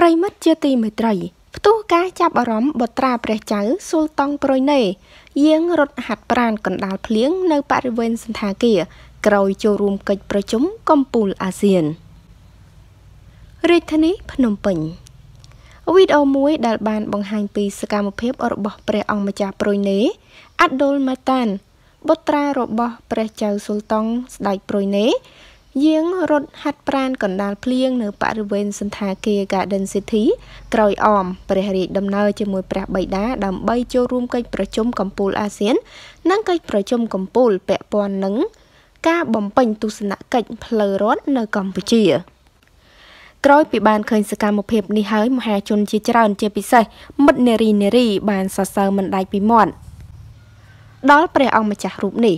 ប្រិមិត្តជាទីមេត្រីផ្ទុះការចាប់អារម្មណ៍បុត្រាព្រះចៅស៊ុលតង់ប្រុយណេយាងរត់ហាត់ប្រានកណ្ដាលភ្លៀងនៅបរិវេណសន្តាគារ ក្រោយចូលរួមកិច្ចប្រជុំកំពូលអាស៊ានរាជធានីភ្នំពេញវីដេអូមួយដែលបានបង្ហាញពីសកម្មភាពរបស់ព្រះអង្គម្ចាស់ប្រុយណេអាត់ដុលម៉ាតានបុត្រារបស់ព្រះចៅស៊ុលតង់ស្ដេចប្រុយណេយាងរត់ហាត់ប្រានកណ្ដាលភ្លៀងនៅបរិវេណសន្តាគារ Garden City ក្រោយអមព្រះរាជដំណើរជាមួយព្រះបិតាដើម្បី ចូលរួមកិច្ចប្រជុំកំពូលអាស៊ាន និងកិច្ចប្រជុំកំពូលពាក់ព័ន្ធនឹងការបំពេញទស្សនកិច្ចផ្លូវរដ្ឋនៅកម្ពុជា ក្រោយពីបានឃើញសកម្មភាពនេះហើយមហាជនជាច្រើន ជាពិសេសមិត្តនារីនារីបានសរសើរមិនដាច់ពីមាត់ដល់ព្រះអង្គម្ចាស់រូបនេះ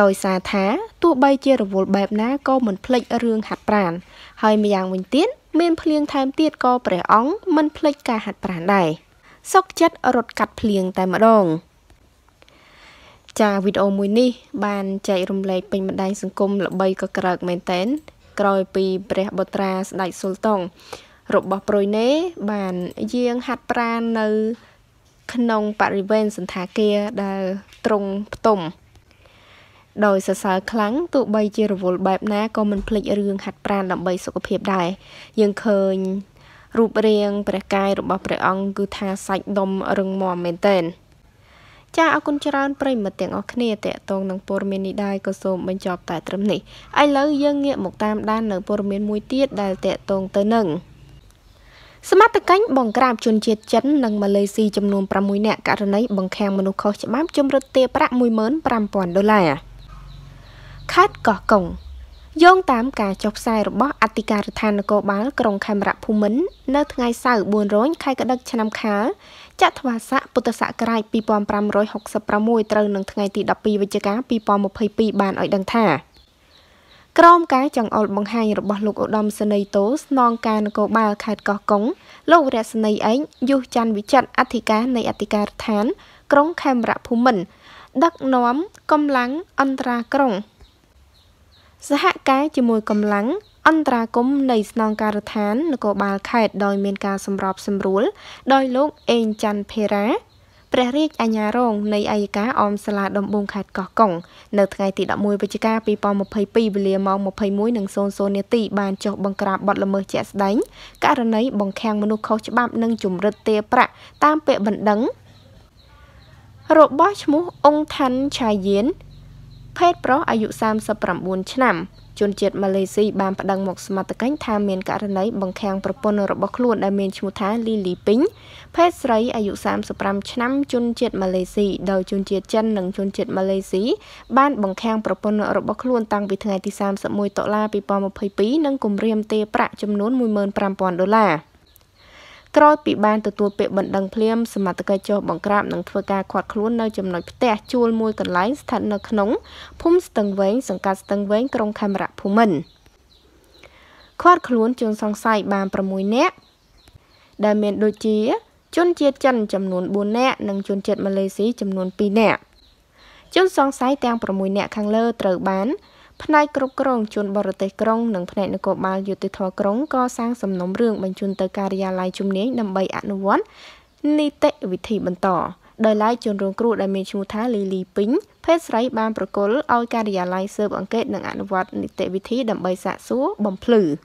ដោយសារថាទោះបីជារវល់បែបណាក៏មិនភ្លេចរឿងហាត់ប្រាណហើយម្យ៉ាងវិញទៀតមានភ្លៀងថែមទៀតក៏ព្រះអង្គមិនភ្លេចការហាត់ប្រាណដែរសុកចិត្តរត់កាត់ភ្លៀងតែម្ដងចាវីដេអូមួយនេះបានចែករំលែកពេញបណ្ដាញសង្គមល្បីក៏ក្រើកមែនតែនក្រោយពីព្រះបុត្រាស្ដេចស៊ុលតុងរបស់ប្រុយណេបានយាងហាត់ប្រាណនៅ ក្នុងបរិវេណសន្តាគារដែលត្រង់ផ្ទុំដោយសរសើរខ្លាំងទោះបីជារវល់បែបណាក៏មិនភ្លេចរឿងហាត់ប្រាណដើម្បីសុខភាពដែរយើងឃើញរូបរាងព្រះកាយរបស់ព្រះអង្គគឺថាសាច់ដុំរឹងមាំមែនទែនចាអរគុណច្រើនប្រិមត្តទាំងអស់គ្នាតេតងនឹងព័ត៌មាននេះដែរក៏សូមបញ្ចប់តែត្រឹមនេះឥឡូវយើងងាកមកតាមដាននៅព័ត៌មានមួយទៀតដែលតេតងទៅនឹងសមត្ថកិច្ចបង្ក្រាបជនជាតិចិននិងម៉ាឡេស៊ីចំនួន6នាក់ករណីបង្ខាំងមនុស្សខុសច្បាប់ជំរិតទារប្រាក់15000ដុល្លារខេត្តកោះកុងយោងតាមការចុះផ្សាយរបស់អធិការដ្ឋាននគរបាលក្រុងខេមរភូមិន្ទនៅថ្ងៃសៅរ៍4រោចខែកដិកឆ្នាំខាលចត្វាស័កពុទ្ធសករាជ2566ត្រូវនឹងថ្ងៃទី12វិច្ឆិកា2022បានឲ្យដឹងថាក្រមការចង្អុលបង្ហាញរបស់លោកឧត្តមសេនីយ៍តូស្នងការនគរបាលខេត្តកោះកុង លោករស្មីឯងយុសច័ន្ទវិចិត្រអធិការនៃអធិការដ្ឋានក្រុងខេមរភូមិន្ទដឹកនាំកម្លាំងអន្តរាក្រុងសហការជាមួយកម្លាំងអន្តរាគមនៃស្នងការដ្ឋាននគរបាលខេត្តដោយមានការសម្របសម្រួល ដោយលោកអេងច័ន្ទភេរាព្រះរាជអាជ្ញារងនៃអัยការអមសាលាដំបងខេត្តកោះកុងនៅថ្ងៃទី11វិច្ឆិកា2022វេលាម៉ោង21:00នាទីបានចុះបង្ក្រាបបទល្មើសជាក់ស្ដែងករណីបង្ខាំងមនុស្សខុសច្បាប់និងជំរិតទារប្រាក់តាមពាក្យបណ្ដឹងរបស់ឈ្មោះអង្គឋានឆាយៀនភេទប្រុសអាយុ39ឆ្នាំជនជាតិម៉ាឡេស៊ីបានប្តឹងមកសមត្ថកិច្ចថាមានករណីបង្ខាំងប្រពន្ធរបស់ខ្លួនដែលមានឈ្មោះថាលីលីពីងភេទស្រីអាយុ35ឆ្នាំជនជាតិម៉ាឡេស៊ីដោយជនជាតិចិននិងជនជាតិម៉ាឡេស៊ីបានបង្ខាំងប្រពន្ធរបស់ខ្លួនតាំងពីថ្ងៃទី31តុលា2022និងគំរាមទារប្រាក់ចំនួន15000ដុល្លារក្រោយពីបានទទួលពាក្យបណ្ដឹងភ្លាមសមត្ថកិច្ចចុះបង្ក្រាបនិងធ្វើការឃាត់ខ្លួននៅចំណុចផ្ទះជួលមួយកន្លែងស្ថិតនៅក្នុងភូមិស្ទឹងវែងសង្កាត់ស្ទឹងវែងក្រុងខេមរៈភូមិន្ទឃាត់ខ្លួនជនសង្ស័យបាន6នាក់ដែលមានដូចជា ជនជាតិចិនចំនួន4នាក់និងជនជាតិម៉ាឡេស៊ីចំនួន2នាក់ ជនសង្ស័យទាំង6នាក់ខាងលើត្រូវបានផ្នែកគ្រប់គ្រងជនបរទេសក្រុងនិងផ្នែកនគរបាលយុតិធធក្រុងក៏សាងសំណុំរឿងបញ្ជូនទៅការិយាល័យជំនាញដើម្បីអនុវត្តនីតិវិធីបន្តដោយឡែកជនរងគ្រោះដែលមានឈ្មោះថាលីលីពេញភេទស្រី បានប្រគល់ឲ្យការិយាល័យស៊ើបអង្កេតនិងអនុវត្តនីតិវិធីដើម្បីសាកសួរបំភ្លឺ។